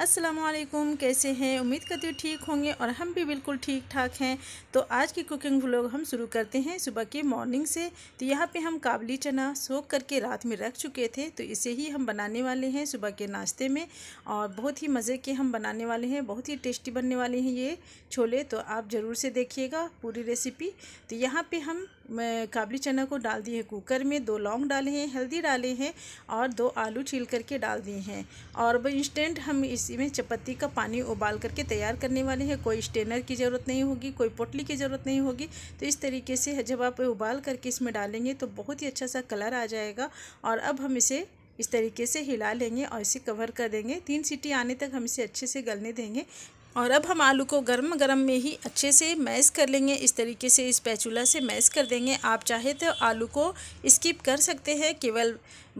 असलकुम कैसे हैं उम्मीद करती हूँ ठीक होंगे और हम भी बिल्कुल ठीक ठाक हैं तो आज की कुकिंग व्लॉग हम शुरू करते हैं सुबह के मॉर्निंग से तो यहाँ पे हम काबली चना सोख करके रात में रख चुके थे तो इसे ही हम बनाने वाले हैं सुबह के नाश्ते में और बहुत ही मज़े के हम बनाने वाले हैं बहुत ही टेस्टी बनने वाले हैं ये छोले तो आप ज़रूर से देखिएगा पूरी रेसिपी तो यहाँ पर हम काबली चना को डाल दिए कुकर में दो लौंग डाले हैं हल्दी डाले हैं और दो आलू छील करके डाल दिए हैं और वह इंस्टेंट हम इसी में चपत्ती का पानी उबाल करके तैयार करने वाले हैं कोई स्टेनर की ज़रूरत नहीं होगी कोई पोटली की ज़रूरत नहीं होगी तो इस तरीके से जब आप उबाल करके इसमें डालेंगे तो बहुत ही अच्छा सा कलर आ जाएगा और अब हम इसे इस तरीके से हिला लेंगे और इसे कवर कर देंगे तीन सीटी आने तक हम इसे अच्छे से गलने देंगे और अब हम आलू को गर्म गर्म में ही अच्छे से मैश कर लेंगे इस तरीके से इस पैचूला से मैश कर देंगे आप चाहे तो आलू को स्किप कर सकते हैं केवल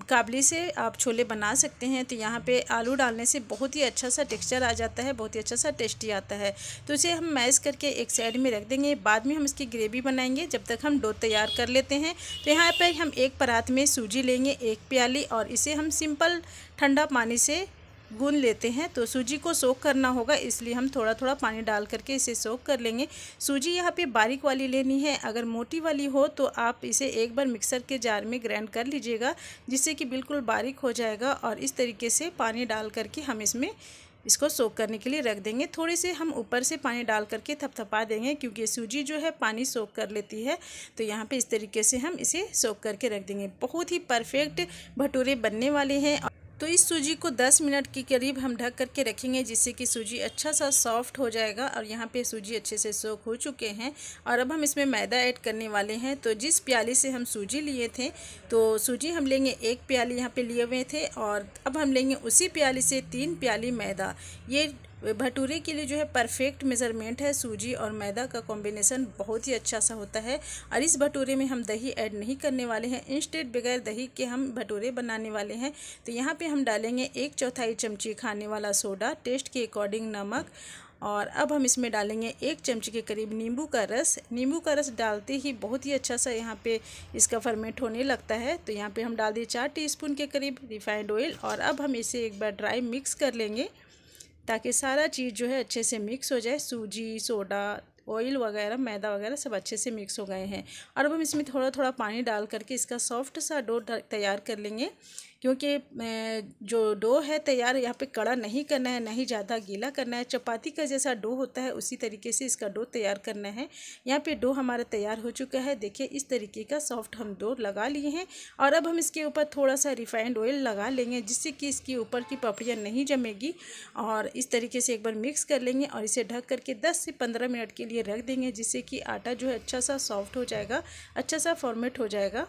काबली से आप छोले बना सकते हैं तो यहाँ पे आलू डालने से बहुत ही अच्छा सा टेक्सचर आ जाता है बहुत ही अच्छा सा टेस्टी आता है तो इसे हम मैश करके एक साइड में रख देंगे बाद में हम इसकी ग्रेवी बनाएंगे जब तक हम डो तैयार कर लेते हैं तो यहाँ पर हम एक परात में सूजी लेंगे एक प्याली और इसे हम सिंपल ठंडा पानी से गून लेते हैं तो सूजी को सोख करना होगा इसलिए हम थोड़ा थोड़ा पानी डाल करके इसे सोख कर लेंगे सूजी यहाँ पे बारीक वाली लेनी है अगर मोटी वाली हो तो आप इसे एक बार मिक्सर के जार में ग्राइंड कर लीजिएगा जिससे कि बिल्कुल बारीक हो जाएगा और इस तरीके से पानी डाल करके हम इसमें इसको सोख करने के लिए रख देंगे थोड़े से हम ऊपर से पानी डाल करके थपथपा देंगे क्योंकि सूजी जो है पानी सोख कर लेती है तो यहाँ पे इस तरीके से हम इसे सोख करके रख देंगे बहुत ही परफेक्ट भटूरे बनने वाले हैं तो इस सूजी को 10 मिनट के करीब हम ढक करके रखेंगे जिससे कि सूजी अच्छा सा सॉफ्ट हो जाएगा और यहाँ पे सूजी अच्छे से सोख हो चुके हैं और अब हम इसमें मैदा ऐड करने वाले हैं तो जिस प्याली से हम सूजी लिए थे तो सूजी हम लेंगे एक प्याली यहाँ पे लिए हुए थे और अब हम लेंगे उसी प्याली से तीन प्याली मैदा ये वे भटूरे के लिए जो है परफेक्ट मेज़रमेंट है सूजी और मैदा का कॉम्बिनेसन बहुत ही अच्छा सा होता है और इस भटूरे में हम दही ऐड नहीं करने वाले हैं इंस्टेंट बगैर दही के हम भटूरे बनाने वाले हैं तो यहाँ पे हम डालेंगे एक चौथाई चमची खाने वाला सोडा टेस्ट के अकॉर्डिंग नमक और अब हम इसमें डालेंगे एक चमची के करीब नींबू का रस नींबू का रस डालते ही बहुत ही अच्छा सा यहाँ पे इसका फर्मेंट होने लगता है तो यहाँ पे हम डाल दिए चार टीस्पून के करीब रिफाइंड ऑयल और अब हम इसे एक बार ड्राई मिक्स कर लेंगे ताकि सारा चीज़ जो है अच्छे से मिक्स हो जाए सूजी सोडा ऑयल वगैरह मैदा वगैरह सब अच्छे से मिक्स हो गए हैं और अब हम इसमें थोड़ा थोड़ा पानी डाल करके इसका सॉफ्ट सा डो तैयार कर लेंगे क्योंकि जो डो है तैयार यहाँ पे कड़ा नहीं करना है नहीं ज़्यादा गीला करना है चपाती का जैसा डो होता है उसी तरीके से इसका डो तैयार करना है यहाँ पे डो हमारा तैयार हो चुका है देखिए इस तरीके का सॉफ्ट हम डो लगा लिए हैं और अब हम इसके ऊपर थोड़ा सा रिफाइंड ऑयल लगा लेंगे जिससे कि इसके ऊपर की पपड़ियाँ नहीं जमेगी और इस तरीके से एक बार मिक्स कर लेंगे और इसे ढक करके दस से पंद्रह मिनट के लिए रख देंगे जिससे कि आटा जो है अच्छा सा सॉफ्ट हो जाएगा अच्छा सा फॉर्मेट हो जाएगा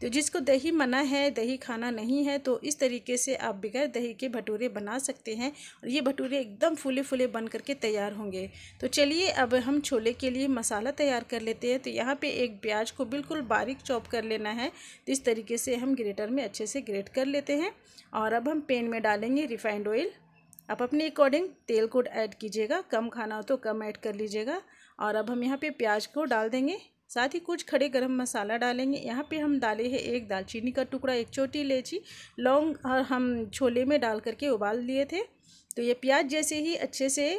तो जिसको दही मना है दही खाना नहीं है तो इस तरीके से आप बगैर दही के भटूरे बना सकते हैं और ये भटूरे एकदम फूले फूले बन करके तैयार होंगे तो चलिए अब हम छोले के लिए मसाला तैयार कर लेते हैं तो यहाँ पे एक प्याज को बिल्कुल बारीक चॉप कर लेना है तो इस तरीके से हम ग्रेटर में अच्छे से ग्रेट कर लेते हैं और अब हम पेन में डालेंगे रिफाइंड ऑयल आप अपने अकॉर्डिंग तेल को ऐड कीजिएगा कम खाना हो तो कम ऐड कर लीजिएगा और अब हम यहाँ पर प्याज को डाल देंगे साथ ही कुछ खड़े गरम मसाला डालेंगे यहाँ पे हम डाले हैं एक दालचीनी का टुकड़ा एक छोटी इलायची लौंग और हम छोले में डाल करके उबाल लिए थे तो ये प्याज जैसे ही अच्छे से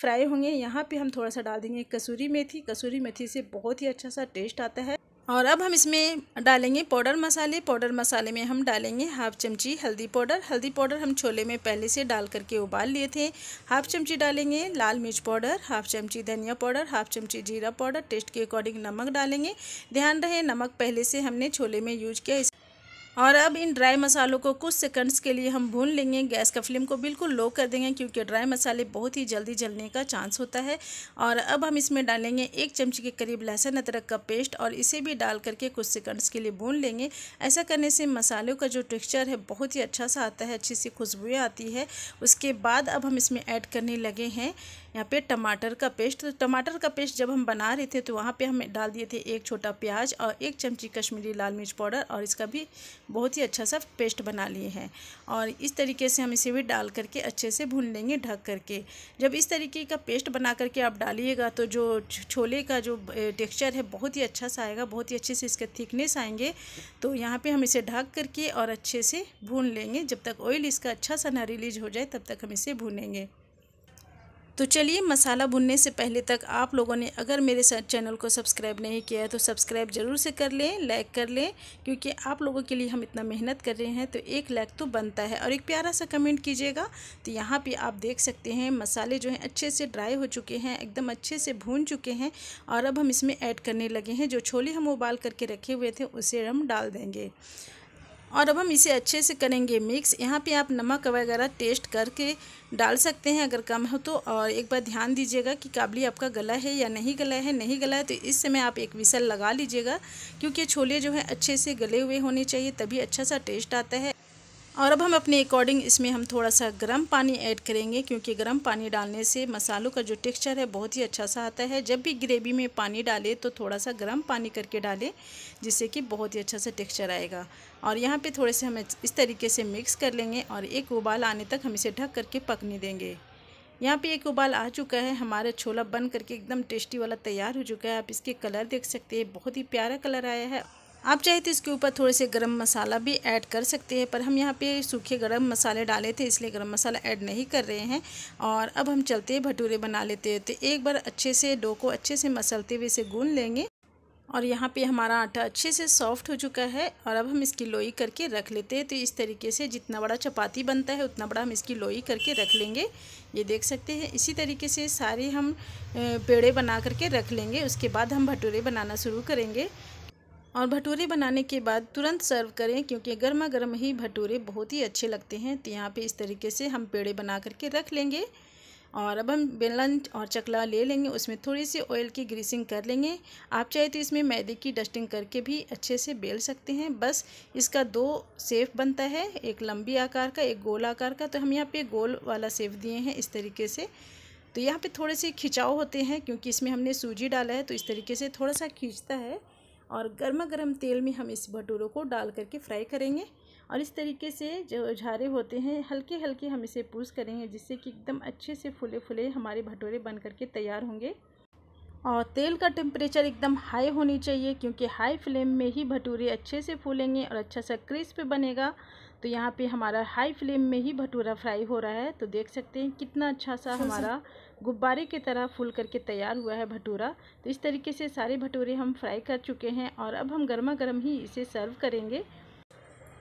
फ्राई होंगे यहाँ पे हम थोड़ा सा डाल देंगे कसूरी मेथी कसूरी मेथी से बहुत ही अच्छा सा टेस्ट आता है और अब हम इसमें डालेंगे पाउडर मसाले पाउडर मसाले में हम डालेंगे हाफ़ चमची हल्दी पाउडर हल्दी पाउडर हम छोले में पहले से डाल करके उबाल लिए थे हाफ़ चमची डालेंगे लाल मिर्च पाउडर हाफ़ चमची धनिया पाउडर हाफ़ चमची जीरा पाउडर टेस्ट के अकॉर्डिंग नमक डालेंगे ध्यान रहे नमक पहले से हमने छोले में यूज किया और अब इन ड्राई मसालों को कुछ सेकंड्स के लिए हम भून लेंगे गैस का फ्लेम को बिल्कुल लो कर देंगे क्योंकि ड्राई मसाले बहुत ही जल्दी जलने का चांस होता है और अब हम इसमें डालेंगे एक चमचे के करीब लहसुन अदरक का पेस्ट और इसे भी डाल करके कुछ सेकंड्स के लिए भून लेंगे ऐसा करने से मसालों का जो टेक्स्चर है बहुत ही अच्छा सा आता है अच्छी सी खुशबुएँ आती है उसके बाद अब हम इसमें ऐड करने लगे हैं यहाँ पे टमाटर का पेस्ट तो टमाटर का पेस्ट जब हम बना रहे थे तो वहाँ पे हम डाल दिए थे एक छोटा प्याज और एक चमची कश्मीरी लाल मिर्च पाउडर और इसका भी बहुत ही अच्छा सा पेस्ट बना लिए हैं और इस तरीके से हम इसे भी डाल करके अच्छे से भून लेंगे ढक करके जब इस तरीके का पेस्ट बना करके आप डालिएगा तो जो छोले का जो टेक्स्चर है बहुत ही अच्छा सा आएगा बहुत ही अच्छे से इसके थिकनेस आएंगे तो यहाँ पर हम इसे ढक करके और अच्छे से भून लेंगे जब तक ऑयल इसका अच्छा सा ना रिलीज हो जाए तब तक हम इसे भूनेंगे तो चलिए मसाला भुनने से पहले तक आप लोगों ने अगर मेरे साथ चैनल को सब्सक्राइब नहीं किया है तो सब्सक्राइब ज़रूर से कर लें लाइक कर लें क्योंकि आप लोगों के लिए हम इतना मेहनत कर रहे हैं तो एक लाइक तो बनता है और एक प्यारा सा कमेंट कीजिएगा तो यहाँ पे आप देख सकते हैं मसाले जो हैं अच्छे से ड्राई हो चुके हैं एकदम अच्छे से भून चुके हैं और अब हम इसमें ऐड करने लगे हैं जो छोले हम उबाल करके रखे हुए थे उसे हम डाल देंगे और अब हम इसे अच्छे से करेंगे मिक्स यहाँ पे आप नमक वगैरह टेस्ट करके डाल सकते हैं अगर कम हो तो और एक बार ध्यान दीजिएगा कि काबली आपका गला है या नहीं गला है नहीं गला है तो इस समय आप एक विसल लगा लीजिएगा क्योंकि छोले जो है अच्छे से गले हुए होने चाहिए तभी अच्छा सा टेस्ट आता है और अब हम अपने अकॉर्डिंग इसमें हम थोड़ा सा गर्म पानी ऐड करेंगे क्योंकि गर्म पानी डालने से मसालों का जो टेक्सचर है बहुत ही अच्छा सा आता है जब भी ग्रेवी में पानी डालें तो थोड़ा सा गर्म पानी करके डालें जिससे कि बहुत ही अच्छा सा टेक्सचर आएगा और यहाँ पे थोड़े से हम इस तरीके से मिक्स कर लेंगे और एक उबाल आने तक हम इसे ढक करके पकने देंगे यहाँ पे एक उबाल आ चुका है हमारा छोला बन करके एकदम टेस्टी वाला तैयार हो चुका है आप इसके कलर देख सकते हैं बहुत ही प्यारा कलर आया है आप चाहे तो इसके ऊपर थोड़े से गरम मसाला भी ऐड कर सकते हैं पर हम यहाँ पे सूखे गरम मसाले डाले थे इसलिए गरम मसाला ऐड नहीं कर रहे हैं और अब हम चलते हैं भटूरे बना लेते हैं तो एक बार अच्छे से डो को अच्छे से मसलते हुए इसे गून लेंगे और यहाँ पे हमारा आटा अच्छे से सॉफ्ट हो चुका है और अब हम इसकी लोई करके रख लेते हैं तो इस तरीके से जितना बड़ा चपाती बनता है उतना बड़ा हम इसकी लोई करके रख लेंगे ये देख सकते हैं इसी तरीके से सारे हम पेड़े बना करके रख लेंगे उसके बाद हम भटूरे बनाना शुरू करेंगे और भटूरे बनाने के बाद तुरंत सर्व करें क्योंकि गर्मा गर्म ही भटूरे बहुत ही अच्छे लगते हैं तो यहाँ पे इस तरीके से हम पेड़े बना करके रख लेंगे और अब हम बेलन और चकला ले लेंगे उसमें थोड़ी सी ऑयल की ग्रीसिंग कर लेंगे आप चाहे तो इसमें मैदे की डस्टिंग करके भी अच्छे से बेल सकते हैं बस इसका दो सेफ बनता है एक लंबी आकार का एक गोल आकार का तो हम यहाँ पे गोल वाला सेफ दिए हैं इस तरीके से तो यहाँ पे थोड़े से खिंचाव होते हैं क्योंकि इसमें हमने सूजी डाला है तो इस तरीके से थोड़ा सा खींचता है और गर्मा गर्म तेल में हम इस भटूरों को डाल करके फ्राई करेंगे और इस तरीके से जो झारे होते हैं हल्के हल्के हम इसे पूस करेंगे जिससे कि एकदम अच्छे से फूले फूले हमारे भटूरे बन करके तैयार होंगे और तेल का टेम्परेचर एकदम हाई होनी चाहिए क्योंकि हाई फ्लेम में ही भटूरे अच्छे से फूलेंगे और अच्छा सा क्रिस्प बनेगा तो यहाँ पे हमारा हाई फ्लेम में ही भटूरा फ्राई हो रहा है तो देख सकते हैं कितना अच्छा सा हाँ, हाँ। हमारा गुब्बारे की तरह फूल करके तैयार हुआ है भटूरा तो इस तरीके से सारे भटूरे हम फ्राई कर चुके हैं और अब हम गर्मा गर्म ही इसे सर्व करेंगे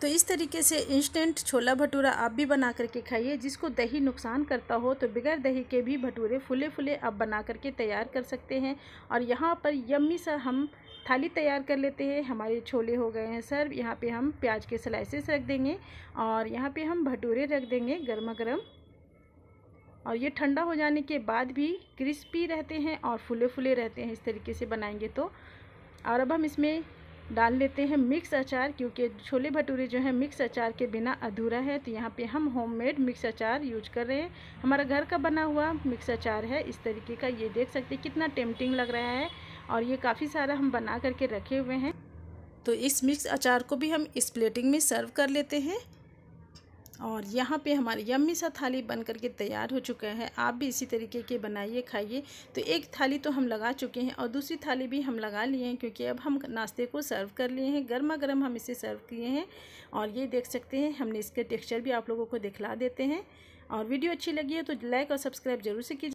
तो इस तरीके से इंस्टेंट छोला भटूरा आप भी बना करके खाइए जिसको दही नुकसान करता हो तो बगैर दही के भी भटूरे फुले फुले आप बना करके तैयार कर सकते हैं और यहाँ पर यम्मी सा हम थाली तैयार कर लेते हैं हमारे छोले हो गए हैं सर यहाँ पे हम प्याज के स्लाइसेस रख देंगे और यहाँ पे हम भटूरे रख देंगे गर्मा गर्म और ये ठंडा हो जाने के बाद भी क्रिस्पी रहते हैं और फुले फुले रहते हैं इस तरीके से बनाएंगे तो और अब हम इसमें डाल लेते हैं मिक्स अचार क्योंकि छोले भटूरे जो है मिक्स अचार के बिना अधूरा है तो यहाँ पे हम होममेड मिक्स अचार यूज कर रहे हैं हमारा घर का बना हुआ मिक्स अचार है इस तरीके का ये देख सकते हैं कितना टेम्पटिंग लग रहा है और ये काफ़ी सारा हम बना करके रखे हुए हैं तो इस मिक्स अचार को भी हम इस प्लेटिंग में सर्व कर लेते हैं और यहाँ पे हमारी यम्मी सा थाली बन करके तैयार हो चुका है आप भी इसी तरीके के बनाइए खाइए तो एक थाली तो हम लगा चुके हैं और दूसरी थाली भी हम लगा लिए हैं क्योंकि अब हम नाश्ते को सर्व कर लिए हैं गर्मा गर्म हम इसे सर्व किए हैं और ये देख सकते हैं हमने इसके टेक्स्चर भी आप लोगों को दिखला देते हैं और वीडियो अच्छी लगी है तो लाइक और सब्सक्राइब जरूर से कीजिए